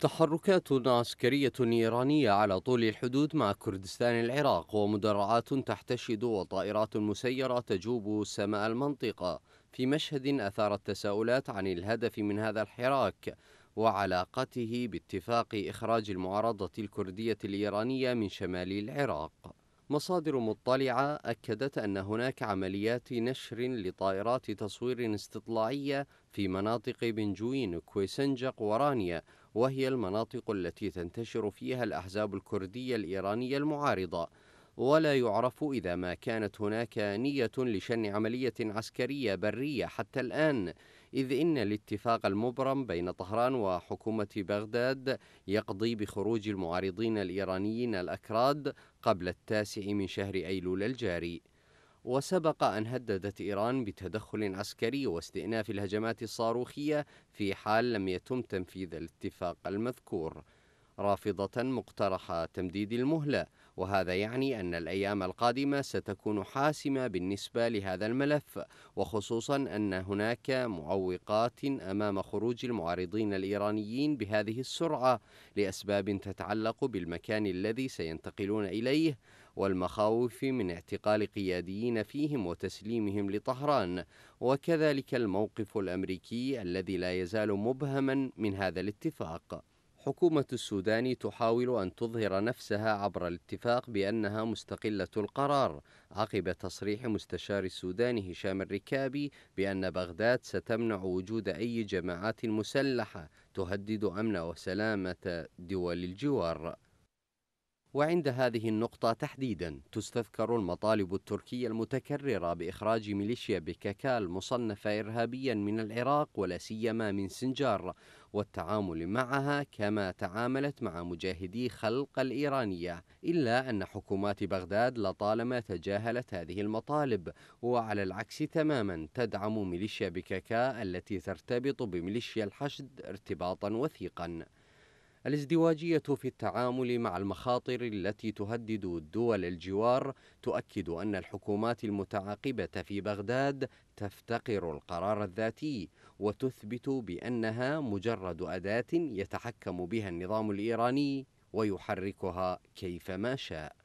تحركات عسكرية إيرانية على طول الحدود مع كردستان العراق ومدرعات تحتشد وطائرات مسيرة تجوب سماء المنطقة في مشهد أثار التساؤلات عن الهدف من هذا الحراك وعلاقته باتفاق إخراج المعارضة الكردية الإيرانية من شمال العراق مصادر مطلعة أكدت أن هناك عمليات نشر لطائرات تصوير استطلاعية في مناطق بنجوين كويسنجق ورانيا وهي المناطق التي تنتشر فيها الأحزاب الكردية الإيرانية المعارضة ولا يعرف إذا ما كانت هناك نية لشن عملية عسكرية برية حتى الآن إذ إن الاتفاق المبرم بين طهران وحكومة بغداد يقضي بخروج المعارضين الإيرانيين الأكراد قبل التاسع من شهر أيلول الجاري وسبق أن هددت إيران بتدخل عسكري واستئناف الهجمات الصاروخية في حال لم يتم تنفيذ الاتفاق المذكور رافضة مقترح تمديد المهلة وهذا يعني أن الأيام القادمة ستكون حاسمة بالنسبة لهذا الملف وخصوصا أن هناك معوقات أمام خروج المعارضين الإيرانيين بهذه السرعة لأسباب تتعلق بالمكان الذي سينتقلون إليه والمخاوف من اعتقال قياديين فيهم وتسليمهم لطهران وكذلك الموقف الأمريكي الذي لا يزال مبهما من هذا الاتفاق حكومة السودان تحاول أن تظهر نفسها عبر الاتفاق بأنها مستقلة القرار عقب تصريح مستشار السودان هشام الركابي بأن بغداد ستمنع وجود أي جماعات مسلحة تهدد أمن وسلامة دول الجوار وعند هذه النقطة تحديدا تستذكر المطالب التركية المتكررة بإخراج ميليشيا بكاكال مصنفة إرهابيا من العراق ولا سيما من سنجار والتعامل معها كما تعاملت مع مجاهدي خلق الإيرانية إلا أن حكومات بغداد لطالما تجاهلت هذه المطالب وعلى العكس تماما تدعم ميليشيا بكاكا التي ترتبط بميليشيا الحشد ارتباطا وثيقا الازدواجية في التعامل مع المخاطر التي تهدد دول الجوار تؤكد أن الحكومات المتعاقبة في بغداد تفتقر القرار الذاتي وتثبت بأنها مجرد أداة يتحكم بها النظام الإيراني ويحركها كيفما شاء